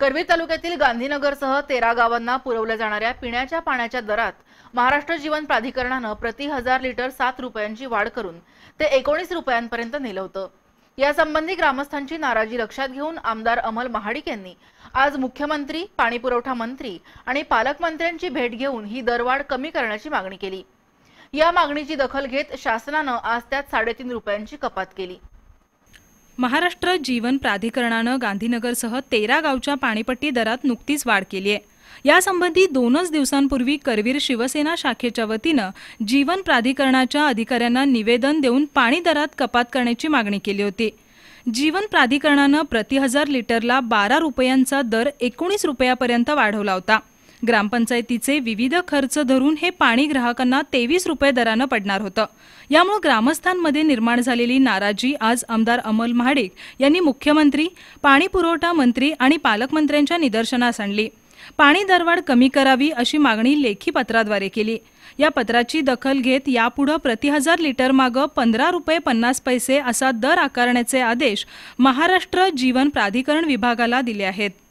करवीर तालुक्यातील गांधीनगरसह तेरा गावांना पुरवल्या जाणाऱ्या पिण्याच्या पाण्याच्या दरात महाराष्ट्र जीवन प्राधिकरणानं प्रति हजार लिटर सात रुपयांची वाढ करून ते एकोणीस रुपयांपर्यंत नेलं होतं यासंबंधी ग्रामस्थांची नाराजी लक्षात घेऊन आमदार अमल महाडिक यांनी आज मुख्यमंत्री पाणीपुरवठा मंत्री आणि पालकमंत्र्यांची भेट घेऊन ही दरवाढ कमी करण्याची मागणी केली या मागणीची दखल घेत शासनानं आज त्यात साडेतीन रुपयांची कपात केली महाराष्ट्र जीवन प्राधिकरणानं गांधीनगरसह तेरा गावच्या पाणीपट्टी दरात नुकतीच वाढ केली आहे यासंबंधी दोनच दिवसांपूर्वी करवीर शिवसेना शाखेच्या वतीनं जीवन प्राधिकरणाच्या अधिकाऱ्यांना निवेदन देऊन पाणी दरात कपात करण्याची मागणी केली होती जीवन प्राधिकरणानं प्रति हजार लिटरला बारा रुपयांचा दर एकोणीस रुपयापर्यंत वाढवला होता ग्रामपंचायतीचे विविध खर्च धरून हे पाणी ग्राहकांना तेवीस रुपये दरानं पडणार होतं यामुळे ग्रामस्थांमध्ये निर्माण झालेली नाराजी आज आमदार अमल महाडिक यांनी मुख्यमंत्री पाणी पुरवठा मंत्री आणि पालकमंत्र्यांच्या निदर्शनास आणली पाणी दरवाढ कमी करावी अशी मागणी लेखी पत्राद्वारे केली या पत्राची दखल घेत यापुढे हजार लिटर मागं पंधरा रुपये पन्नास पैसे असा दर आकारण्याचे आदेश महाराष्ट्र जीवन प्राधिकरण विभागाला दिले आहेत